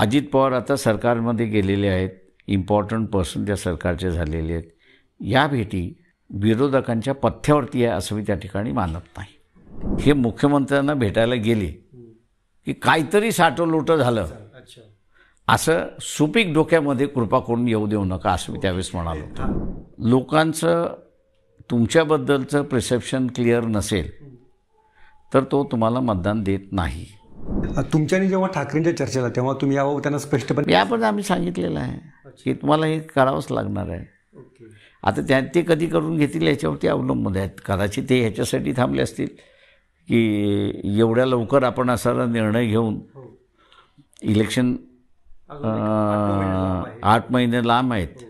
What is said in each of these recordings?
अजित पवार आता सरकारमध्ये गेलेले आहेत इम्पॉर्टंट पर्सन त्या सरकारचे झालेले आहेत या भेटी विरोधकांच्या पथ्यावरती आहे असं मी त्या ठिकाणी मानत नाही हे मुख्यमंत्र्यांना भेटायला गेले की काहीतरी साठं झालं असं सुपीक डोक्यामध्ये कृपा करून येऊ देऊ नका असं मी त्यावेळेस म्हणालो लोकांचं तुमच्याबद्दलचं प्रिसेप्शन क्लिअर नसेल तर तो तुम्हाला मतदान देत नाही तुमच्याने जेव्हा ठाकरेंच्या चर्चेला तेव्हा तुम्ही यावं त्यांना स्पष्टपणे याबद्दल आम्ही सांगितलेलं आहे की तुम्हाला हे करावंच लागणार आहे आता त्या ते कधी करून घेतील याच्यावरती अवलंबून आहेत कदाचित ते ह्याच्यासाठी थांबले असतील की एवढ्या लवकर आपण असा निर्णय घेऊन हो. इलेक्शन आठ महिने लांब आहेत हो.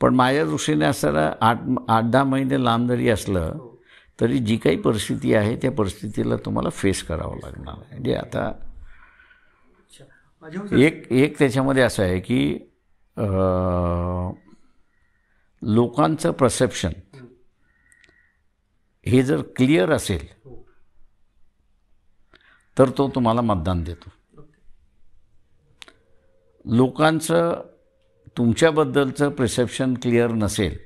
पण माझ्या दृष्टीने असणारा आठ आठ दहा महिने लांब जरी असलं हो. तरी जी काही परिस्थिती आहे त्या परिस्थितीला तुम्हाला फेस करावं लागणार आहे म्हणजे आता एक एक त्याच्यामध्ये असं आहे की लोकांचं प्रसेप्शन हे जर क्लिअर असेल हो. तर तो तुम्हाला मतदान देतो लोकांचं तुमच्याबद्दलचं प्रिसेप्शन क्लिअर नसेल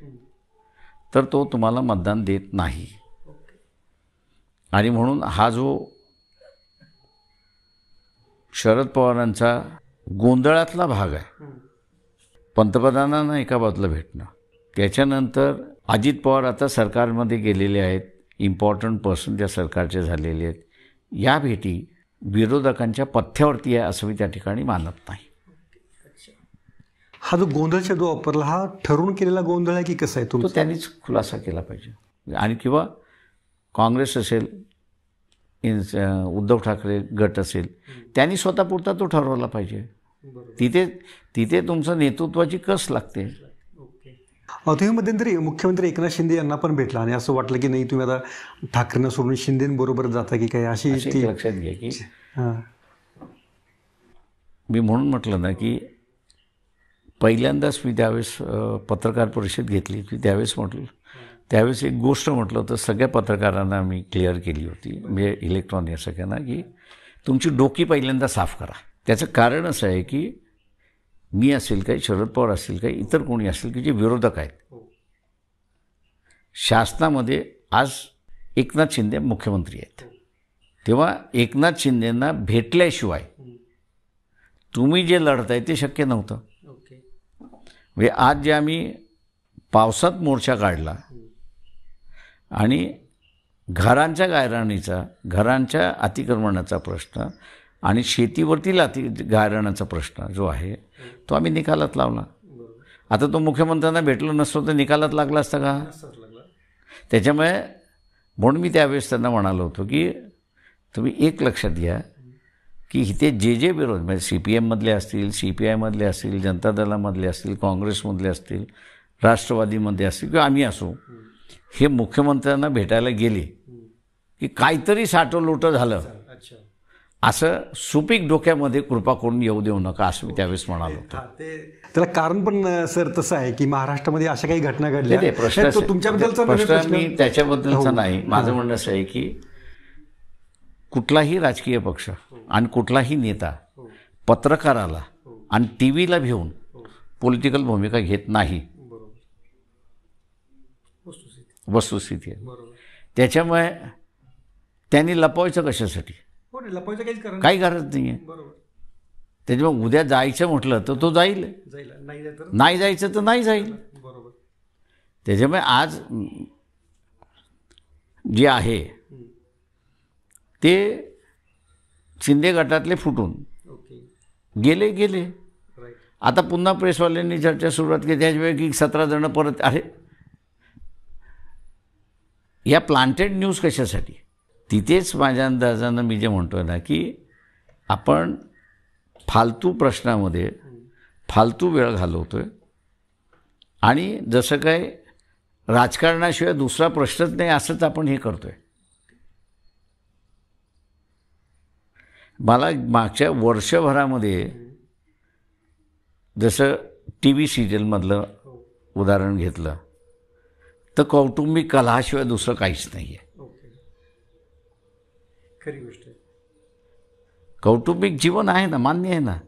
तर तो तुम्हाला मतदान देत नाही आणि म्हणून हा जो शरद पवारांचा गोंधळातला भाग आहे पंतप्रधानांना एका बाजूला भेटणं त्याच्यानंतर अजित पवार आता सरकारमध्ये गेलेले आहेत इम्पॉर्टंट पर्सन त्या सरकारचे झालेले आहेत या भेटी विरोधकांच्या पथ्यावरती आहे असं मी त्या ठिकाणी मानत नाही हा जो गोंधळचा जो वापरला हा ठरून केलेला गोंधळ आहे की कसा आहे तो त्यांनीच खुलासा केला पाहिजे आणि किंवा काँग्रेस असेल इन उद्धव ठाकरे गट असेल त्यांनी स्वतःपुरता तो ठरवला पाहिजे तिथे तिथे तुमचं नेतृत्वाची कस लागते तेव्हा तरी मुख्यमंत्री एकनाथ शिंदे यांना पण भेटला आणि असं वाटलं की नाही तुम्ही आता ठाकरेंना सोडून शिंदेबरोबर जाता की काय अशी ती लक्षात घ्या की मी म्हणून म्हटलं ना की पहिल्यांदाच मी त्यावेळेस पत्रकार परिषद घेतली ती त्यावेळेस म्हटलं त्यावेळेस एक गोष्ट म्हटलं तर सगळ्या पत्रकारांना मी क्लिअर केली होती म्हणजे इलेक्ट्रॉन या सगळ्यांना की तुमची डोकी पहिल्यांदा साफ करा त्याचं कारण असं आहे की मी असेल काही शरद पवार असेल काही इतर कोणी असेल की जे विरोधक आहेत हो. शासनामध्ये आज एकनाथ शिंदे मुख्यमंत्री आहेत हो. तेव्हा एकनाथ शिंदेंना भेटल्याशिवाय हो. तुम्ही जे लढताय ते शक्य नव्हतं म्हणजे आज जे आम्ही पावसात मोर्चा काढला आणि घरांच्या गायराणीचा घरांच्या अतिक्रमणाचा प्रश्न आणि शेतीवरतील अति गायराणाचा प्रश्न जो आहे तो आम्ही निकालात लावला आता तो मुख्यमंत्र्यांना भेटलो नसतो तर निकालात लागला असता का त्याच्यामुळे म्हणून मी त्यावेळेस त्यांना म्हणालो होतो की तुम्ही एक लक्षात घ्या की इथे जे जे विरोध म्हणजे सी पी एममधले असतील सी पी आयमधले असतील जनता दलामधले असतील काँग्रेसमधले असतील राष्ट्रवादीमध्ये असतील किंवा आम्ही असू हे मुख्यमंत्र्यांना भेटायला गेले की काहीतरी साठं झालं असं सुपीक डोक्यामध्ये कृपा करून येऊ देऊ नका असं मी त्यावेळेस म्हणालो त्याला कारण पण सर तसं आहे की महाराष्ट्रामध्ये अशा काही घटना घडल्या प्रश्न तुमच्याबद्दलचा मी त्याच्याबद्दलचा हो. नाही माझं हो. म्हणणं असं आहे की कुठलाही राजकीय पक्ष हो. आणि कुठलाही नेता पत्रकाराला आणि टी व्हीला भेऊन पॉलिटिकल भूमिका घेत नाही वस्तुस्थिती आहे त्याच्यामुळे त्यांनी लपवायचं कशासाठी हो लपवायचं काही गरज नाही आहे त्याच्यामुळे उद्या जायचं म्हटलं तर तो जाईल नाही जायचं तर नाही जाईल बरोबर त्याच्यामुळे आज जे आहे ते शिंदे गटातले फुटून गेले गेले आता पुन्हा प्रेसवाल्यांनी चर्चा सुरुवात केली त्याच्यापैकी की सतरा जण परत अरे ह्या प्लांटेड न्यूज कशासाठी तिथेच माझ्या अंदाजानं मी जे म्हणतो ना की आपण फालतू प्रश्नामध्ये फालतू वेळ घालवतो आहे आणि जसं काय राजकारणाशिवाय दुसरा प्रश्नच नाही असंच आपण हे करतो आहे मला मागच्या वर्षभरामध्ये जसं टी व्ही सिरियलमधलं उदाहरण घेतलं तर कौटुंबिक कलाशिवाय दुसरं काहीच नाही आहे खरी गोष्ट कौटुंबिक जीवन आहे ना मान्य आहे ना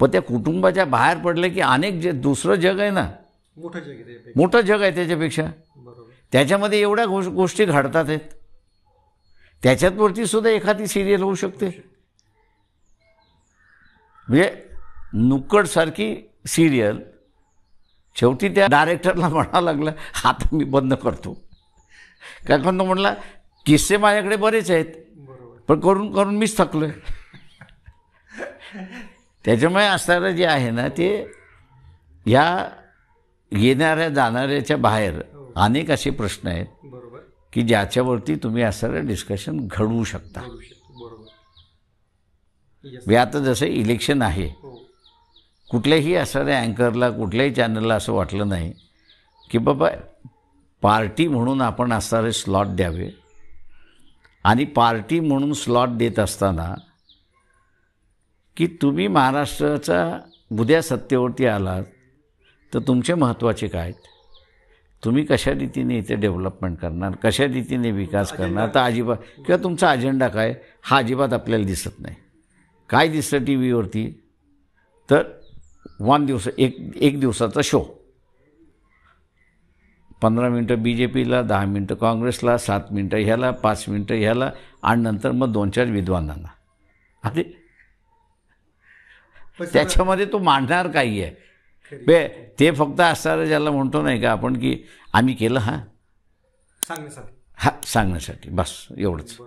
पण त्या कुटुंबाच्या बाहेर पडले की अनेक जे दुसरं जग आहे ना मोठं जग आहे मोठं जग आहे त्याच्यापेक्षा त्याच्यामध्ये एवढ्या गोष गोष्टी घडतात आहेत वरती सुद्धा एखादी सिरियल होऊ शकते म्हणजे नुक्कडसारखी सिरियल शेवटी त्या डायरेक्टरला म्हणावं लागलं आता मी बंद करतो काय तो म्हणला किस्से माझ्याकडे बरेच आहेत पण करून करून मीच थकलो त्याच्यामुळे असणारं जे आहे ना ते या येणाऱ्या जाणाऱ्याच्या बाहेर हो. अनेक असे प्रश्न आहेत की ज्याच्यावरती तुम्ही असणारं डिस्कशन घडवू शकता मी म्हणजे आता जसं इलेक्शन आहे हो. कुठल्याही असणाऱ्या अँकरला कुठल्याही चॅनलला असं वाटलं नाही की बाबा पार्टी म्हणून आपण असणारे स्लॉट द्यावे आणि पार्टी म्हणून स्लॉट देत असताना की तुम्ही महाराष्ट्राचा उद्या सत्तेवरती आलात तर तुमचे महत्त्वाचे काय तुम्ही कशा रीतीने इथे डेव्हलपमेंट करणार कशा रीतीने विकास करणार तर अजिबात किंवा तुमचा अजेंडा काय हा अजिबात आपल्याला दिसत नाही काय दिसतं टी व्हीवरती तर वन दिवस एक एक दिवसाचा शो पंधरा मिनटं बी जे पीला दहा मिनटं काँग्रेसला सात मिनटं ह्याला पाच मिनटं ह्याला आणि नंतर मग दोन चार विद्वानांना अरे त्याच्यामध्ये तो मांडणार काही आहे बे ते फक्त असणार ज्याला म्हणतो नाही का आपण की आम्ही केलं हां सांगण्यासाठी हां सांगण्यासाठी बस एवढंच